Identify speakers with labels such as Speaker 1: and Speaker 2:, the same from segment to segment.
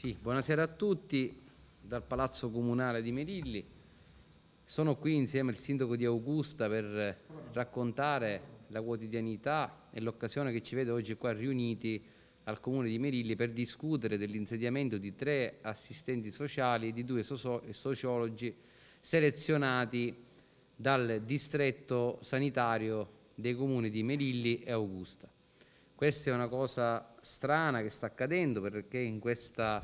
Speaker 1: Sì, buonasera a tutti dal Palazzo Comunale di Merilli. Sono qui insieme al Sindaco di Augusta per raccontare la quotidianità e l'occasione che ci vede oggi qua riuniti al Comune di Merilli per discutere dell'insediamento di tre assistenti sociali e di due sociologi selezionati dal distretto sanitario dei comuni di Merilli e Augusta. Questa è una cosa strana che sta accadendo perché in questa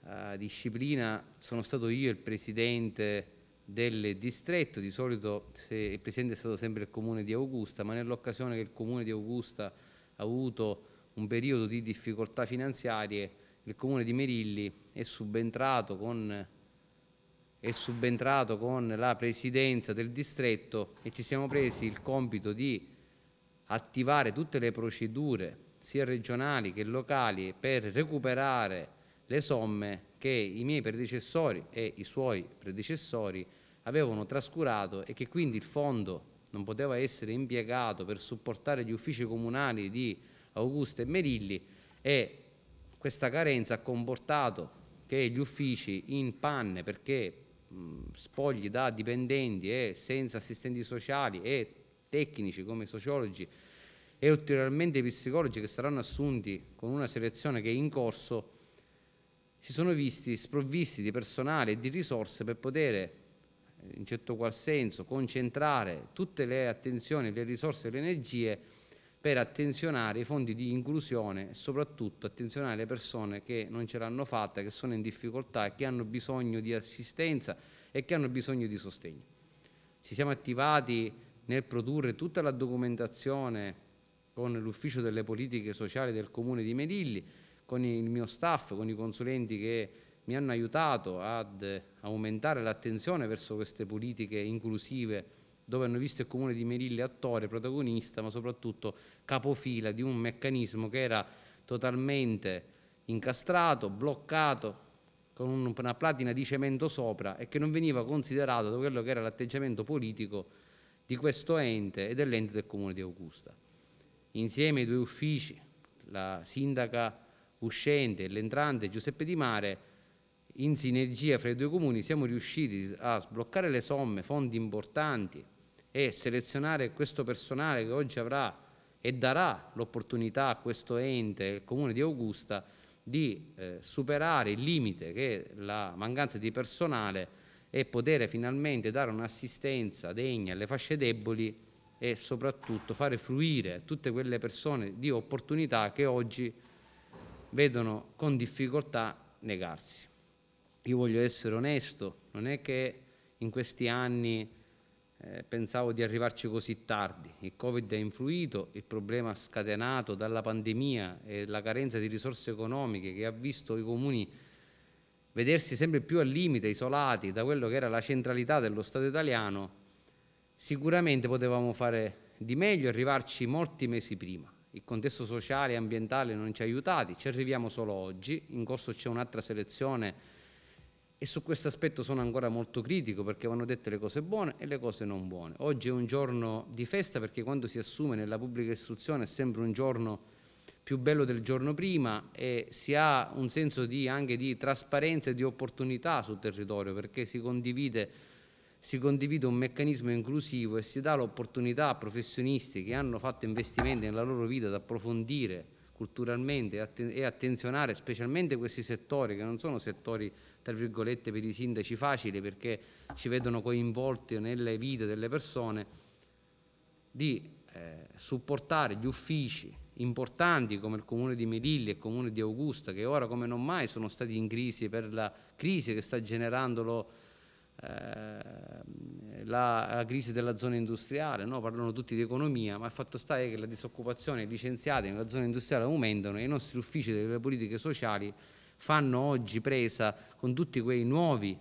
Speaker 1: uh, disciplina sono stato io il presidente del distretto, di solito il presidente è stato sempre il comune di Augusta, ma nell'occasione che il comune di Augusta ha avuto un periodo di difficoltà finanziarie, il comune di Merilli è subentrato con, è subentrato con la presidenza del distretto e ci siamo presi il compito di attivare tutte le procedure sia regionali che locali per recuperare le somme che i miei predecessori e i suoi predecessori avevano trascurato e che quindi il fondo non poteva essere impiegato per supportare gli uffici comunali di Augusto e Merilli e questa carenza ha comportato che gli uffici in panne perché mh, spogli da dipendenti e senza assistenti sociali e tecnici come sociologi e ulteriormente i psicologi che saranno assunti con una selezione che è in corso, si sono visti sprovvisti di personale e di risorse per poter eh, in certo qual senso concentrare tutte le attenzioni, le risorse e le energie per attenzionare i fondi di inclusione e soprattutto attenzionare le persone che non ce l'hanno fatta, che sono in difficoltà che hanno bisogno di assistenza e che hanno bisogno di sostegno. Ci siamo attivati nel produrre tutta la documentazione con l'ufficio delle politiche sociali del comune di Melilli, con il mio staff, con i consulenti che mi hanno aiutato ad aumentare l'attenzione verso queste politiche inclusive dove hanno visto il comune di Melilli attore, protagonista, ma soprattutto capofila di un meccanismo che era totalmente incastrato, bloccato, con una platina di cemento sopra e che non veniva considerato da quello che era l'atteggiamento politico di questo ente e dell'ente del Comune di Augusta. Insieme ai due uffici, la sindaca uscente e l'entrante Giuseppe Di Mare, in sinergia fra i due comuni siamo riusciti a sbloccare le somme, fondi importanti e selezionare questo personale che oggi avrà e darà l'opportunità a questo ente, il comune di Augusta, di eh, superare il limite che la mancanza di personale e poter finalmente dare un'assistenza degna alle fasce deboli e soprattutto fare fruire tutte quelle persone di opportunità che oggi vedono con difficoltà negarsi. Io voglio essere onesto, non è che in questi anni eh, pensavo di arrivarci così tardi, il Covid ha influito, il problema scatenato dalla pandemia e la carenza di risorse economiche che ha visto i comuni vedersi sempre più al limite, isolati da quello che era la centralità dello Stato italiano, sicuramente potevamo fare di meglio, arrivarci molti mesi prima. Il contesto sociale e ambientale non ci ha aiutati, ci arriviamo solo oggi, in corso c'è un'altra selezione e su questo aspetto sono ancora molto critico perché vanno dette le cose buone e le cose non buone. Oggi è un giorno di festa perché quando si assume nella pubblica istruzione è sempre un giorno più bello del giorno prima e si ha un senso di, anche di trasparenza e di opportunità sul territorio perché si condivide, si condivide un meccanismo inclusivo e si dà l'opportunità a professionisti che hanno fatto investimenti nella loro vita ad approfondire culturalmente e, attenzionare specialmente questi settori che non sono settori tra virgolette per i sindaci facili perché ci vedono coinvolti nelle vite delle persone di eh, supportare gli uffici importanti come il comune di Melilli e il comune di Augusta, che ora come non mai sono stati in crisi per la crisi che sta generando lo, eh, la, la, crisi della zona industriale, no? parlano tutti di economia, ma il fatto sta è che la disoccupazione e i licenziati nella zona industriale aumentano e i nostri uffici delle politiche sociali fanno oggi presa con tutti quei nuovi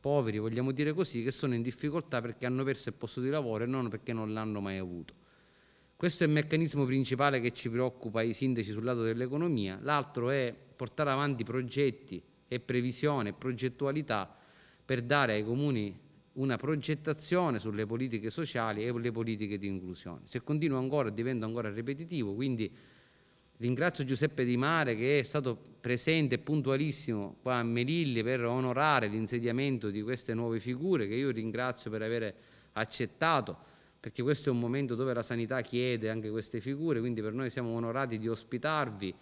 Speaker 1: poveri, vogliamo dire così, che sono in difficoltà perché hanno perso il posto di lavoro e non perché non l'hanno mai avuto. Questo è il meccanismo principale che ci preoccupa i sindaci sul lato dell'economia, l'altro è portare avanti progetti e previsione e progettualità per dare ai comuni una progettazione sulle politiche sociali e le politiche di inclusione. Se continuo ancora divento ancora ripetitivo, quindi ringrazio Giuseppe Di Mare che è stato presente e puntualissimo qua a Melilli per onorare l'insediamento di queste nuove figure che io ringrazio per aver accettato perché questo è un momento dove la sanità chiede anche queste figure, quindi per noi siamo onorati di ospitarvi,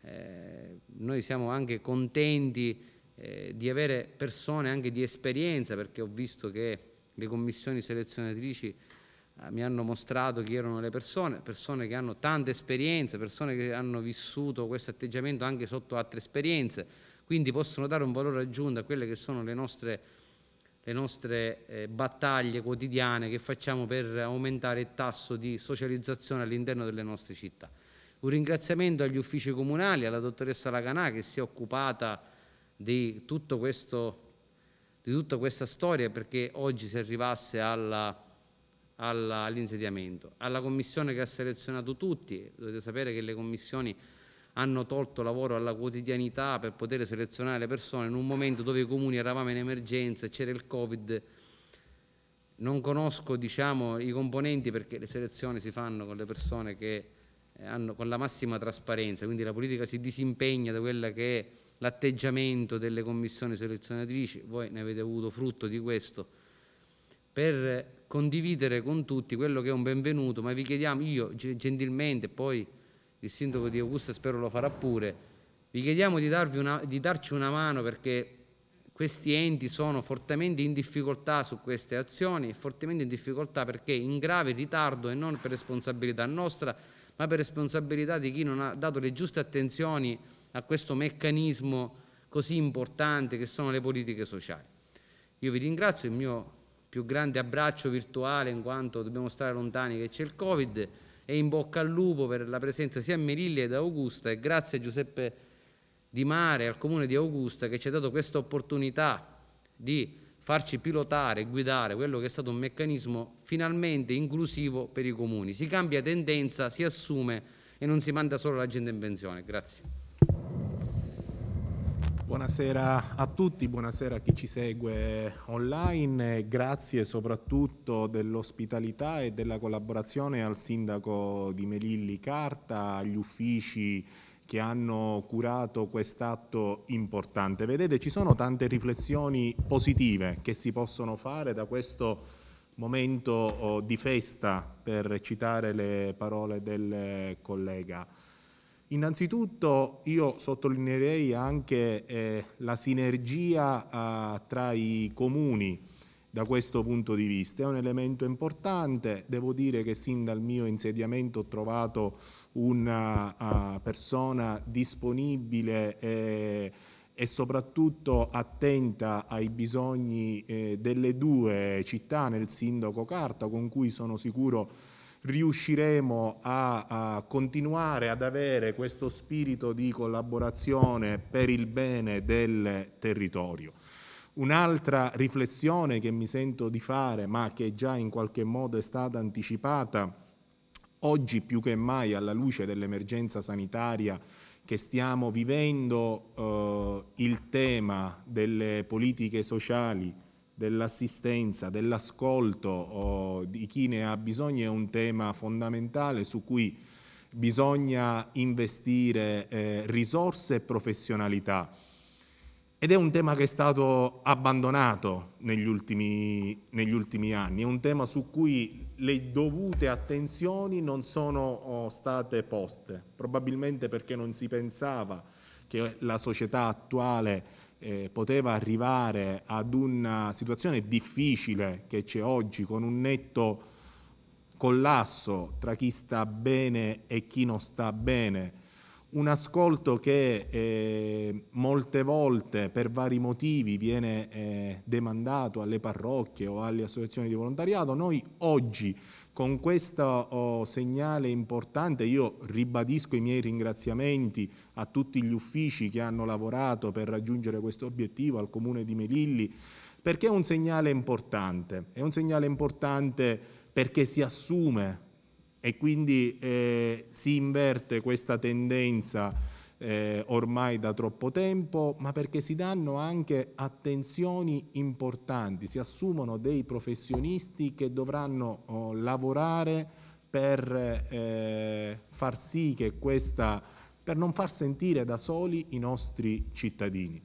Speaker 1: eh, noi siamo anche contenti eh, di avere persone anche di esperienza, perché ho visto che le commissioni selezionatrici eh, mi hanno mostrato chi erano le persone, persone che hanno tante esperienze, persone che hanno vissuto questo atteggiamento anche sotto altre esperienze, quindi possono dare un valore aggiunto a quelle che sono le nostre le nostre eh, battaglie quotidiane che facciamo per aumentare il tasso di socializzazione all'interno delle nostre città. Un ringraziamento agli uffici comunali, alla dottoressa Laganà che si è occupata di, questo, di tutta questa storia perché oggi si arrivasse all'insediamento, alla, all alla commissione che ha selezionato tutti, dovete sapere che le commissioni hanno tolto lavoro alla quotidianità per poter selezionare le persone in un momento dove i comuni eravamo in emergenza, c'era il Covid. Non conosco diciamo, i componenti perché le selezioni si fanno con le persone che eh, hanno con la massima trasparenza, quindi la politica si disimpegna da quella che è l'atteggiamento delle commissioni selezionatrici, voi ne avete avuto frutto di questo, per condividere con tutti quello che è un benvenuto, ma vi chiediamo, io gentilmente poi il sindaco di Augusta spero lo farà pure, vi chiediamo di, una, di darci una mano perché questi enti sono fortemente in difficoltà su queste azioni, fortemente in difficoltà perché in grave ritardo e non per responsabilità nostra, ma per responsabilità di chi non ha dato le giuste attenzioni a questo meccanismo così importante che sono le politiche sociali. Io vi ringrazio, il mio più grande abbraccio virtuale in quanto dobbiamo stare lontani che c'è il Covid e in bocca al lupo per la presenza sia a Meriglia che ad Augusta e grazie a Giuseppe Di Mare, al comune di Augusta, che ci ha dato questa opportunità di farci pilotare, guidare quello che è stato un meccanismo finalmente inclusivo per i comuni. Si cambia tendenza, si assume e non si manda solo la gente in pensione. Grazie.
Speaker 2: Buonasera a tutti, buonasera a chi ci segue online, grazie soprattutto dell'ospitalità e della collaborazione al sindaco di Melilli Carta, agli uffici che hanno curato quest'atto importante. Vedete, ci sono tante riflessioni positive che si possono fare da questo momento oh, di festa, per citare le parole del collega. Innanzitutto io sottolineerei anche eh, la sinergia eh, tra i comuni da questo punto di vista. È un elemento importante, devo dire che sin dal mio insediamento ho trovato una uh, persona disponibile e, eh, e, soprattutto attenta ai bisogni eh, delle due città, nel sindaco Carta, con cui sono sicuro riusciremo a, a, continuare ad avere questo spirito di collaborazione per il bene del territorio. Un'altra riflessione che mi sento di fare, ma che già in qualche modo è stata anticipata, oggi più che mai alla luce dell'emergenza sanitaria che stiamo vivendo, eh, il tema delle politiche sociali, dell'assistenza, dell'ascolto di chi ne ha bisogno è un tema fondamentale su cui bisogna investire eh, risorse e professionalità. Ed è un tema che è stato abbandonato negli ultimi, negli ultimi, anni, è un tema su cui le dovute attenzioni non sono oh, state poste, probabilmente perché non si pensava che la società attuale eh, poteva arrivare ad una situazione difficile che c'è oggi con un netto collasso tra chi sta bene e chi non sta bene, un ascolto che eh, molte volte per vari motivi viene eh, demandato alle parrocchie o alle associazioni di volontariato, noi oggi con questo oh, segnale importante io ribadisco i miei ringraziamenti a tutti gli uffici che hanno lavorato per raggiungere questo obiettivo, al Comune di Melilli, perché è un segnale importante. È un segnale importante perché si assume e quindi eh, si inverte questa tendenza eh, ormai da troppo tempo, ma perché si danno anche attenzioni importanti, si assumono dei professionisti che dovranno oh, lavorare per eh, far sì che questa, per non far sentire da soli i nostri cittadini.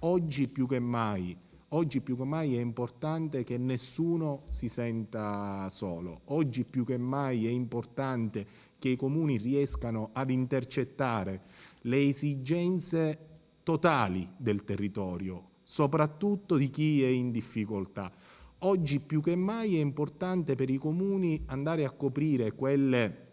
Speaker 2: Oggi più che mai, Oggi più che mai è importante che nessuno si senta solo, oggi più che mai è importante che i comuni riescano ad intercettare le esigenze totali del territorio, soprattutto di chi è in difficoltà. Oggi più che mai è importante per i comuni andare a coprire quelle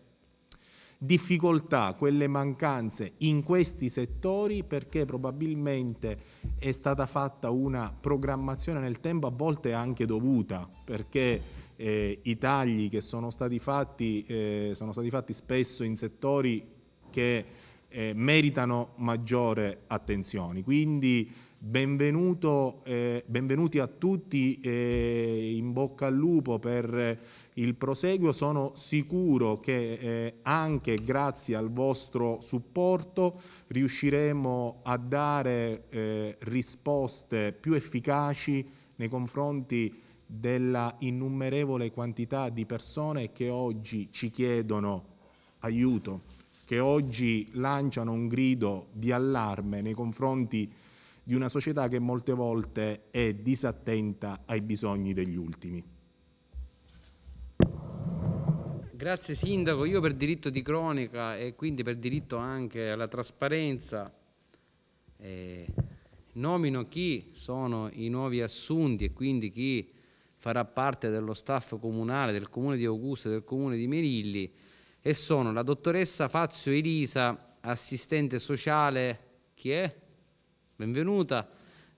Speaker 2: difficoltà, quelle mancanze in questi settori perché probabilmente è stata fatta una programmazione nel tempo a volte anche dovuta perché eh, i tagli che sono stati fatti eh, sono stati fatti spesso in settori che eh, meritano maggiore attenzione. Quindi eh, benvenuti a tutti, eh, in bocca al lupo per il proseguo. Sono sicuro che eh, anche grazie al vostro supporto riusciremo a dare eh, risposte più efficaci nei confronti della innumerevole quantità di persone che oggi ci chiedono aiuto che oggi lanciano un grido di allarme nei confronti di una società che molte volte è disattenta ai bisogni degli ultimi.
Speaker 1: Grazie Sindaco, io per diritto di cronaca e quindi per diritto anche alla trasparenza eh, nomino chi sono i nuovi assunti e quindi chi farà parte dello staff comunale del Comune di Augusto e del Comune di Merilli e sono la dottoressa Fazio Elisa, assistente sociale, chi è? Benvenuta.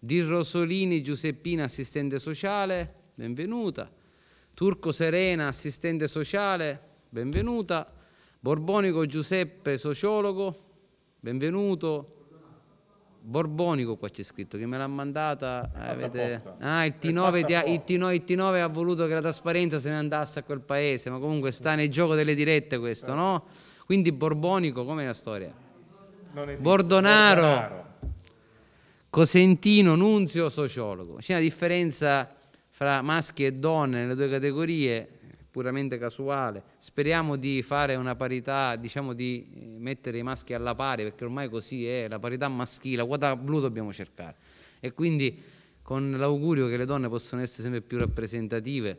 Speaker 1: Di Rosolini Giuseppina, assistente sociale, benvenuta. Turco Serena, assistente sociale, benvenuta. Borbonico Giuseppe, sociologo, benvenuto. Borbonico qua c'è scritto che me l'ha mandata eh, avete... ah, il, T9 ha, il, T9, il T9 ha voluto che la trasparenza se ne andasse a quel paese ma comunque sta nel gioco delle dirette questo certo. no? quindi Borbonico com'è la storia?
Speaker 2: Bordonaro, Bordonaro,
Speaker 1: Cosentino Nunzio sociologo c'è una differenza fra maschi e donne nelle due categorie puramente casuale. Speriamo di fare una parità, diciamo di eh, mettere i maschi alla pari, perché ormai così è, la parità maschile, la quota blu dobbiamo cercare. E quindi con l'augurio che le donne possano essere sempre più rappresentative,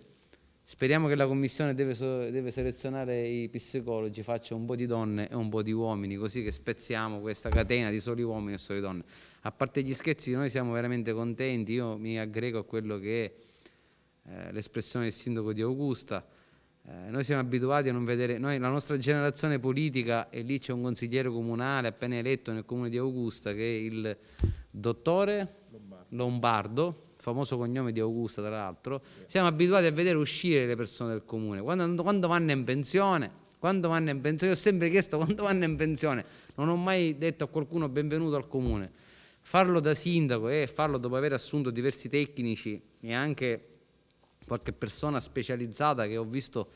Speaker 1: speriamo che la commissione deve, deve selezionare i psicologi, faccia un po' di donne e un po' di uomini, così che spezziamo questa catena di soli uomini e soli donne. A parte gli scherzi, noi siamo veramente contenti, io mi aggrego a quello che è eh, l'espressione del sindaco di Augusta, eh, noi siamo abituati a non vedere, noi, la nostra generazione politica, e lì c'è un consigliere comunale appena eletto nel comune di Augusta, che è il dottore Lombardo, Lombardo famoso cognome di Augusta tra l'altro, yeah. siamo abituati a vedere uscire le persone del comune. Quando, quando, vanno in pensione, quando vanno in pensione, io ho sempre chiesto quando vanno in pensione, non ho mai detto a qualcuno benvenuto al comune. Farlo da sindaco e farlo dopo aver assunto diversi tecnici e anche qualche persona specializzata che ho visto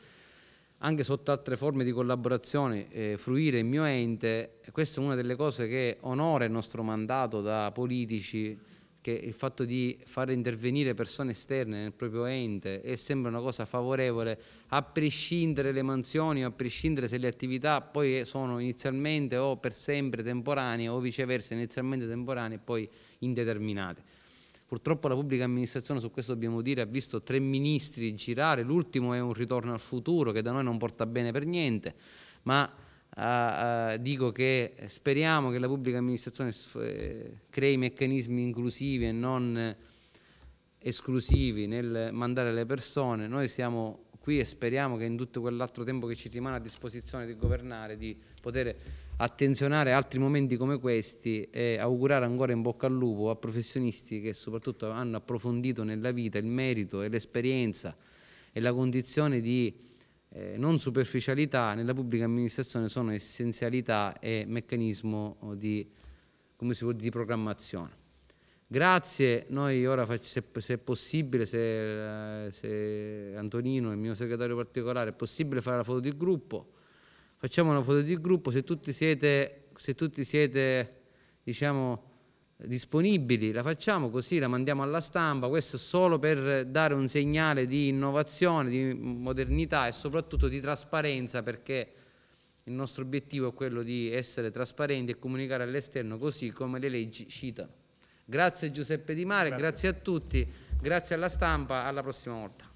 Speaker 1: anche sotto altre forme di collaborazione eh, fruire il mio ente, questa è una delle cose che onora il nostro mandato da politici, che il fatto di fare intervenire persone esterne nel proprio ente è sempre una cosa favorevole, a prescindere le mansioni, a prescindere se le attività poi sono inizialmente o per sempre temporanee o viceversa inizialmente temporanee e poi indeterminate. Purtroppo la pubblica amministrazione, su questo dobbiamo dire, ha visto tre ministri girare, l'ultimo è un ritorno al futuro che da noi non porta bene per niente, ma eh, eh, dico che speriamo che la pubblica amministrazione eh, crei meccanismi inclusivi e non eh, esclusivi nel mandare le persone. Noi siamo qui e speriamo che in tutto quell'altro tempo che ci rimane a disposizione di governare, di poter attenzionare altri momenti come questi e augurare ancora in bocca al lupo a professionisti che soprattutto hanno approfondito nella vita il merito e l'esperienza e la condizione di eh, non superficialità nella pubblica amministrazione sono essenzialità e meccanismo di, di programmazione. Grazie, noi ora se, se è possibile, se, se, Antonino, il mio segretario particolare, è possibile fare la foto di gruppo, facciamo una foto di gruppo, se tutti siete, se tutti siete diciamo, disponibili, la facciamo così, la mandiamo alla stampa, questo solo per dare un segnale di innovazione, di modernità e soprattutto di trasparenza perché il nostro obiettivo è quello di essere trasparenti e comunicare all'esterno così come le leggi citano. Grazie Giuseppe Di Mare, grazie, grazie a tutti, grazie alla stampa, alla prossima volta.